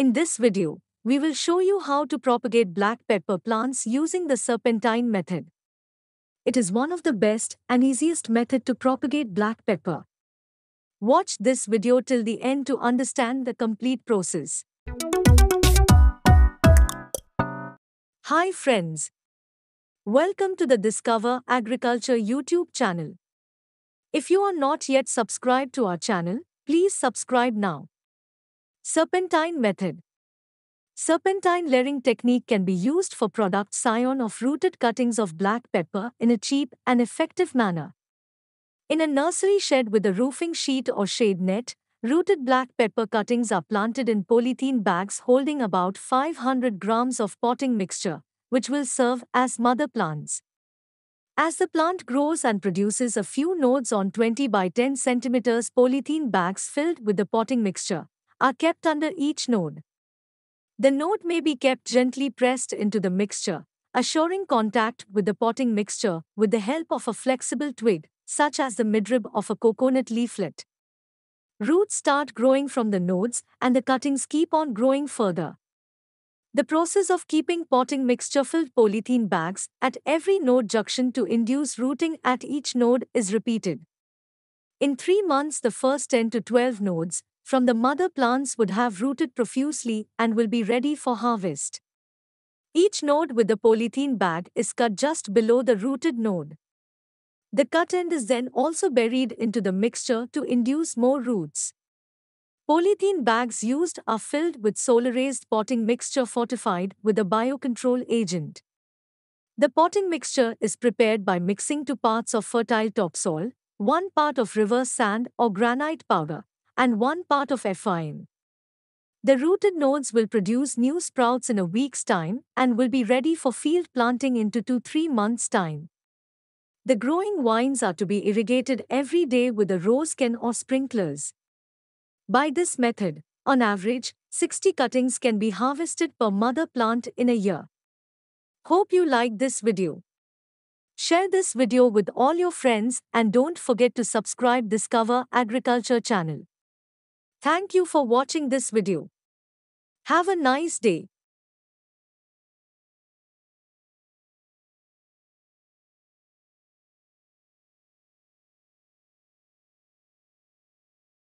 In this video, we will show you how to propagate black pepper plants using the serpentine method. It is one of the best and easiest method to propagate black pepper. Watch this video till the end to understand the complete process. Hi friends. Welcome to the Discover Agriculture YouTube channel. If you are not yet subscribed to our channel, please subscribe now. Serpentine method. Serpentine layering technique can be used for product scion of rooted cuttings of black pepper in a cheap and effective manner. In a nursery shed with a roofing sheet or shade net, rooted black pepper cuttings are planted in polythene bags holding about 500 grams of potting mixture, which will serve as mother plants. As the plant grows and produces a few nodes on 20 by 10 centimeters polythene bags filled with the potting mixture, are kept under each node. The node may be kept gently pressed into the mixture, assuring contact with the potting mixture with the help of a flexible twig, such as the midrib of a coconut leaflet. Roots start growing from the nodes and the cuttings keep on growing further. The process of keeping potting mixture filled polythene bags at every node junction to induce rooting at each node is repeated. In three months, the first 10 to 12 nodes from the mother plants would have rooted profusely and will be ready for harvest. Each node with the polythene bag is cut just below the rooted node. The cut end is then also buried into the mixture to induce more roots. Polythene bags used are filled with solarized raised potting mixture fortified with a biocontrol agent. The potting mixture is prepared by mixing two parts of fertile topsoil, one part of river sand or granite powder, and one part of affine. The rooted nodes will produce new sprouts in a week's time and will be ready for field planting into 2 3 months' time. The growing vines are to be irrigated every day with a rose can or sprinklers. By this method, on average, 60 cuttings can be harvested per mother plant in a year. Hope you like this video. Share this video with all your friends and don't forget to subscribe Discover Agriculture channel. Thank you for watching this video. Have a nice day.